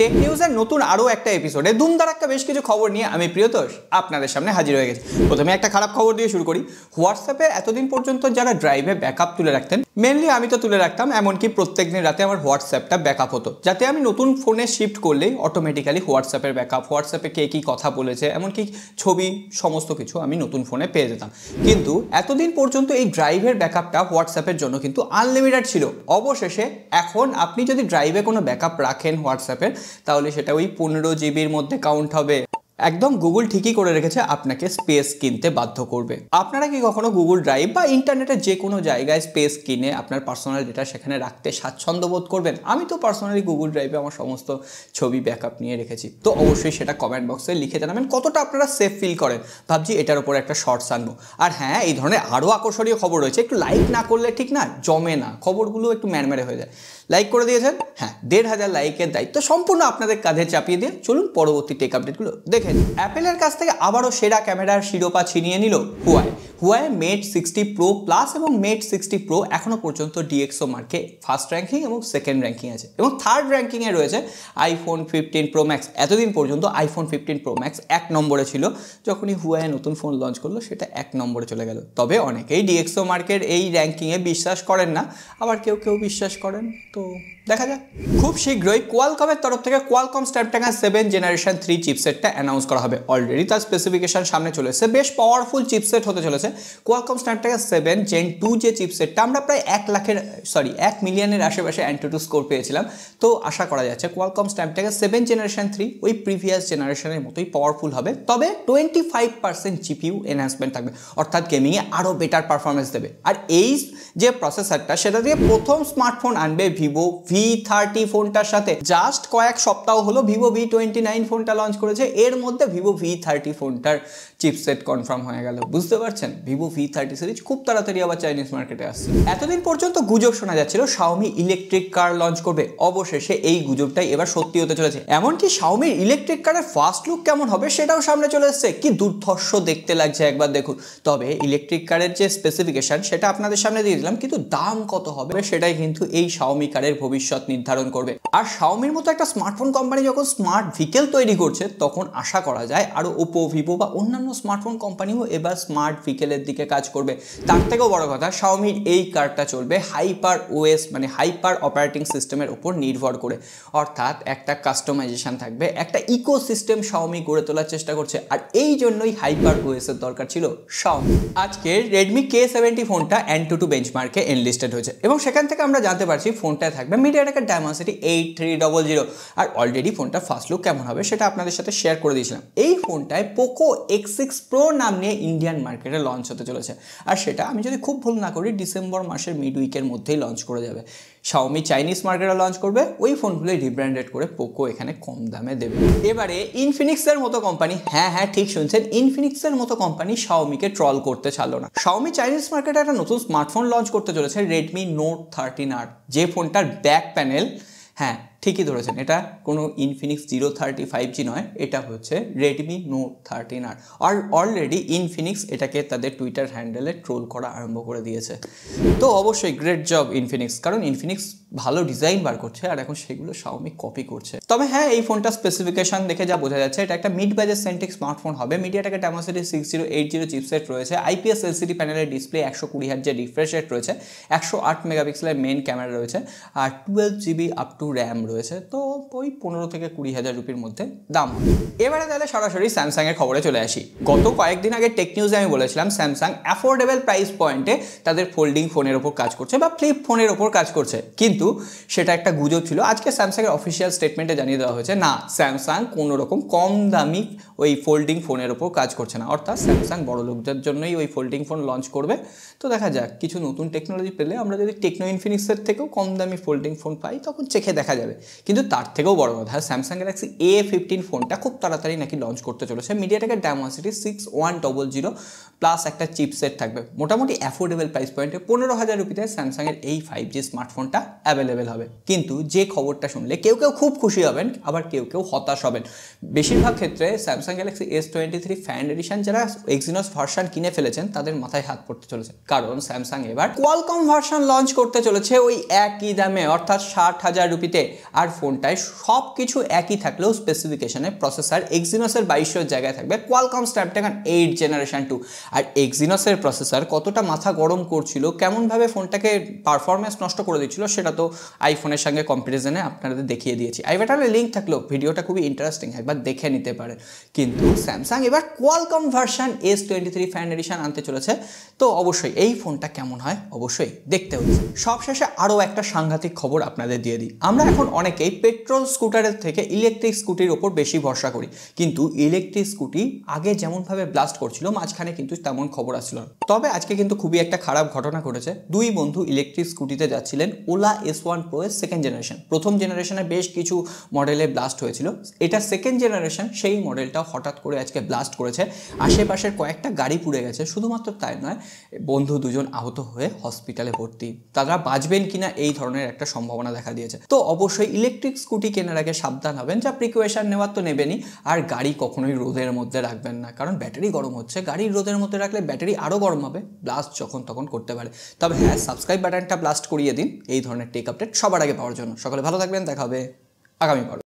take নিউজের নতুন আরও একটা এপিসোডে দুমদারাক্কা বেশ কিছু খবর নিয়ে আমি প্রিয়তোষ আপনাদের সামনে হাজির হয়ে গেছি প্রথমে একটা খারাপ খবর দিয়ে শুরু করি হোয়াটসঅ্যাপে এতদিন পর্যন্ত যারা ড্রাইভে ব্যাকআপ তুলে রাখতেন মেনলি আমি তো তুলে রাখতাম এমনকি প্রত্যেক দিন রাতে আমার হোয়াটসঅ্যাপটা ব্যাকআপ হতো যাতে আমি নতুন ফোনে শিফট করলেই অটোমেটিক্যালি হোয়াটসঅ্যাপের ব্যাকআপ হোয়াটসঅ্যাপে কে কী কথা বলেছে এমনকি ছবি সমস্ত কিছু আমি নতুন ফোনে পেয়ে যেতাম কিন্তু এতদিন পর্যন্ত এই ড্রাইভের ব্যাকআপটা হোয়াটসঅ্যাপের জন্য কিন্তু আনলিমিটেড ছিল অবশেষে এখন আপনি যদি ড্রাইভে কোনো ব্যাকআপ রাখেন হোয়াটসঅ্যাপের তাহলে সেটা ওই পনেরো জিবির মধ্যে কাউন্ট হবে একদম গুগল ঠিকই করে রেখেছে আপনাকে স্পেস কিনতে বাধ্য করবে আপনারা কি কখনো গুগল ড্রাইভ বা ইন্টারনেটের যে কোনো জায়গায় স্পেস কিনে আপনার পার্সোনাল ডেটা সেখানে রাখতে স্বাচ্ছন্দ্য বোধ করবেন আমি তো পার্সোনালি গুগল ড্রাইভে আমার সমস্ত ছবি ব্যাকআপ নিয়ে রেখেছি তো অবশ্যই সেটা কমেন্ট বক্সে লিখে জানাবেন কতটা আপনারা সেফ ফিল করেন ভাবছি এটার উপর একটা শর্টস আনবো আর হ্যাঁ এই ধরনের আরও আকর্ষণীয় খবর রয়েছে একটু লাইক না করলে ঠিক না জমে না খবরগুলো একটু ম্যানম্যারে হয়ে যায় লাইক করে দিয়েছেন হ্যাঁ দেড় হাজার লাইকের দায়িত্ব সম্পূর্ণ আপনাদের কাঁধে চাপিয়ে দিয়ে চলুন পরবর্তী টেক আপডেটগুলো দেখেন অ্যাপেলের কাছ থেকে আবারও সেরা ক্যামেরার শিরোপা ছিনিয়ে নিল Huawei Huawei mate sixty pro plus এবং মেট সিক্সটি প্রো এখনও পর্যন্ত ডিএক্সো মার্কে ফার্স্ট র্যাঙ্কিং এবং সেকেন্ড র্যাঙ্কিং আছে এবং থার্ড র্যাঙ্কিংয়ে রয়েছে আইফোন ফিফটিন প্রো ম্যাক্স এতদিন পর্যন্ত আইফোন ফিফটিন প্রো ম্যাক্স এক নম্বরে ছিল যখনই হুয়াই নতুন ফোন লঞ্চ করলো সেটা এক নম্বরে চলে গেল তবে অনেকেই ডিএক্সো মার্কের এই র্যাঙ্কিংয়ে বিশ্বাস করেন না আবার কেউ কেউ বিশ্বাস করেন তো দেখা যাক খুব শীঘ্রই কোয়ালকমের তরফ থেকে Qualcomm Snapdragon seven generation three চিপসেটটা অ্যানাউন্স করা হবে অলরেডি তার স্পেসিফিকেশন সামনে চলে এসেছে বেশ পাওয়ারফুল চিপসেট হতে চলেছে আছে Qualcomm Snapdragon seven gen two যে চিপসেটটা আমরা প্রায় এক লাখের সরি এক মিলিয়নের আশেপাশে অ্যান্টোটু স্কোর পেয়েছিলাম তো আশা করা যাচ্ছে Qualcomm Snapdragon seven generation three ওই প্রিভিয়াস জেনারেশনের মতোই পাওয়ারফুল হবে তবে twenty five percent GPU enhancement থাকবে অর্থাৎ গেমিংয়ে আরও বেটার পারফরমেন্স দেবে আর এই যে প্রসেসরটা সেটা দিয়ে প্রথম স্মার্টফোন আনবে ভিভো ভি থার্টি ফোনটার সাথে জাস্ট কয়েক সপ্তাহ হলো ভিভো ভি টোয়েন্টি নাইন ফোনটা লঞ্চ করেছে এর মধ্যে ভিভো ভি থার্টি ফোনটার চিপসেট কনফার্ম হয়ে গেল বুঝতে পারছেন ভিভো ভি থার্টি সিরিজ খুব তাড়াতাড়ি আবার চাইনিজ মার্কেটে আসছে এতদিন পর্যন্ত গুজব শোনা যাচ্ছিল শাওমি ইলেকট্রিক কার লঞ্চ করবে অবশেষে এই গুজবটাই এবার সত্যি হতে চলেছে এমনকি সাউমির ইলেকট্রিক কারের ফার্স্ট লুক কেমন হবে সেটাও সামনে চলে এসছে কি দুর্ধর্ষ দেখতে লাগছে একবার দেখুন তবে ইলেকট্রিক কারের যে স্পেসিফিকেশন সেটা আপনাদের সামনে দিয়ে দিলাম কিন্তু দাম কত হবে সেটাই কিন্তু এই শাওমি কারের ভবিষ্যৎ নির্ধারণ করবে আর শাওমির মতো একটা স্মার্টফোন কোম্পানি যখন স্মার্ট ভিকেল তৈরি করছে তখন আশা করা যায় আরও ওপো ভিভো বা অন্যান্য অন্যান্য স্মার্টফোন কোম্পানিও এবার স্মার্ট ভিকেলের দিকে কাজ করবে তার থেকেও বড় কথা শাওমির এই কার্ডটা চলবে হাইপার ওএস মানে হাইপার অপারেটিং সিস্টেমের উপর নির্ভর করে অর্থাৎ একটা কাস্টমাইজেশান থাকবে একটা ইকোসিস্টেম শাওমি গড়ে তোলার চেষ্টা করছে আর এই জন্যই হাইপার ওএসের দরকার ছিল শাওমি আজকে রেডমি কে সেভেন্টি ফোনটা অ্যান্টু টু বেঞ্চমার্কে এনলিস্টেড হয়েছে এবং সেখান থেকে আমরা জানতে পারছি ফোনটায় থাকবে মিডিয়াটেকের Dimensity eight three double zero আর অলরেডি ফোনটা ফার্স্ট লুক কেমন হবে সেটা আপনাদের সাথে শেয়ার করে দিয়েছিলাম এই ফোনটায় পোকো এক্স সিক্স প্রো নাম নিয়ে ইন্ডিয়ান মার্কেটে লঞ্চ হতে চলেছে আর সেটা আমি যদি খুব ভুল না করি ডিসেম্বর মাসের মিড উইকের মধ্যেই লঞ্চ করে যাবে শাওমি চাইনিজ মার্কেটে লঞ্চ করবে ওই ফোনগুলি রিব্র্যান্ডেড করে পোকো এখানে কম দামে দেবে এবারে ইনফিনিক্সের মতো কোম্পানি হ্যাঁ হ্যাঁ ঠিক শুনছেন ইনফিনিক্সের মতো কোম্পানি শাওমিকে ট্রল করতে ছাড়লো না শাওমি চাইনিজ মার্কেটে একটা নতুন স্মার্টফোন লঞ্চ করতে চলেছে রেডমি নোট থার্টিন আর যে ফোনটার ব্যাক প্যানেল হ্যাঁ ঠিকই ধরেছেন এটা কোনো Infinix zero thirty five G নয় এটা হচ্ছে রেডমি নোট থার্টিন আর আর অলরেডি ইনফিনিক্স এটাকে তাদের টুইটার হ্যান্ডেলে ট্রোল করা আরম্ভ করে দিয়েছে তো অবশ্যই গ্রেট জব ইনফিনিক্স কারণ ইনফিনিক্স ভালো ডিজাইন বার করছে আর এখন সেগুলো সাউমি কপি করছে তবে হ্যাঁ এই ফোনটা স্পেসিফিকেশন দেখে যা বোঝা যাচ্ছে এটা একটা মিড বাজেট সেন্টিক স্মার্টফোন হবে মিডিয়াটাকে Dimensity six zero eight zero chipset রয়েছে আইপিএস এলসিডি প্যানেলের ডিসপ্লে একশো কুড়ি হাজার রিফ্রেশ রেট রয়েছে একশো আট মেগাপিক্সেলের মেন ক্যামেরা রয়েছে আর twelve GB up to RAM রয়েছে তো ওই পনেরো থেকে কুড়ি হাজার রুপির মধ্যে দাম এবারে তাহলে সরাসরি স্যামসাংয়ের খবরে চলে আসি গত কয়েকদিন আগে টেক নিউজে আমি বলেছিলাম স্যামসাং অ্যাফোর্ডেবল প্রাইস পয়েন্টে তাদের ফোল্ডিং ফোনের ওপর কাজ করছে বা ফ্লিপ ফোনের ওপর কাজ করছে কিন্তু সেটা একটা গুজব ছিল আজকে স্যামসাংয়ের অফিসিয়াল স্টেটমেন্টে জানিয়ে দেওয়া হয়েছে না স্যামসাং কোনোরকম কম দামি ওই ফোল্ডিং ফোনের ওপর কাজ করছে না অর্থাৎ স্যামসাং বড় লোকদের জন্যই ওই ফোল্ডিং ফোন লঞ্চ করবে তো দেখা যাক কিছু নতুন টেকনোলজি পেলে আমরা যদি টেকনো ইনফিনিক্সের থেকেও কম দামি ফোল্ডিং ফোন পাই তখন চেখে দেখা যাবে কিন্তু তার থেকেও বড় কথা স্যামসাং গ্যালাক্সি এ ফিফটিন ফোনটা খুব তাড়াতাড়ি নাকি লঞ্চ করতে চলেছে মিডিয়াটেকের Dimensity six one double zero plus একটা চিপসেট থাকবে মোটামুটি অ্যাফোর্ডেবল প্রাইস পয়েন্টে পনেরো হাজার রুপিতে স্যামসাংয়ের এই ফাইভ জি স্মার্টফোনটা অ্যাভেলেবেল হবে কিন্তু যে খবরটা শুনলে কেউ কেউ খুব খুশি হবেন আবার কেউ কেউ হতাশ হবেন বেশিরভাগ ক্ষেত্রে Samsung Galaxy S twenty three fan edition যারা এক্সিনস ভার্সান কিনে ফেলেছেন তাদের মাথায় হাত পড়তে চলেছে কারণ স্যামসাং এবার কোয়ালকম ভার্সান লঞ্চ করতে চলেছে ওই একই দামে অর্থাৎ ষাট হাজার রুপিতে আর ফোনটায় সব কিছু একই থাকলেও স্পেসিফিকেশানে প্রসেসার এক্সিনোসের বাইশের জায়গায় থাকবে Qualcomm Snapdragon eight generation two আর এক্সিনোসের প্রসেসার কতটা মাথা গরম করছিল কেমনভাবে ফোনটাকে পারফরমেন্স নষ্ট করে দিচ্ছিল সেটা তো আইফোনের সঙ্গে কম্পারিজনে আপনাদের দেখিয়ে দিয়েছি আইভেটারের লিঙ্ক থাকলেও ভিডিওটা খুবই ইন্টারেস্টিং একবার দেখে নিতে পারে কিন্তু স্যামসাং এবার Qualcomm version S twenty three fan edition আনতে চলেছে তো অবশ্যই এই ফোনটা কেমন হয় অবশ্যই দেখতে হচ্ছে সবশেষে আরও একটা সাংঘাতিক খবর আপনাদের দিয়ে দিই আমরা এখন অনেকেই পেট্রোল স্কুটারের থেকে ইলেকট্রিক স্কুটির ওপর বেশি ভরসা করি কিন্তু ইলেকট্রিক স্কুটি আগে যেমনভাবে ব্লাস্ট করছিল মাঝখানে কিন্তু তেমন খবর আসছিল তবে আজকে কিন্তু খুবই একটা খারাপ ঘটনা ঘটেছে দুই বন্ধু ইলেকট্রিক স্কুটিতে যাচ্ছিলেন ওলা এস ওয়ান প্রো এর সেকেন্ড জেনারেশন প্রথম জেনারেশনে বেশ কিছু মডেলে ব্লাস্ট হয়েছিল এটা সেকেন্ড জেনারেশন সেই মডেলটা হঠাৎ করে আজকে ব্লাস্ট করেছে আশেপাশের কয়েকটা গাড়ি পুড়ে গেছে শুধুমাত্র তাই নয় বন্ধু দুজন আহত হয়ে হসপিটালে ভর্তি তারা বাঁচবেন কিনা এই ধরনের একটা সম্ভাবনা দেখা দিয়েছে তো অবশ্যই ইলেকট্রিক স্কুটি কেনার আগে সাবধান হবেন যা প্রিকুয়েশন নেওয়ার তো নেবেনই আর গাড়ি কখনোই রোদের মধ্যে রাখবেন না কারণ ব্যাটারি গরম হচ্ছে গাড়ি রোদের মধ্যে রাখলে ব্যাটারি আরও গরম হবে ব্লাস্ট যখন তখন করতে পারে তবে হ্যাঁ সাবস্ক্রাইব বাটনটা ব্লাস্ট করিয়ে দিন এই ধরনের টেক আপডেট সবার আগে পাওয়ার জন্য সকালে ভালো থাকবেন দেখা হবে আগামী পর্ব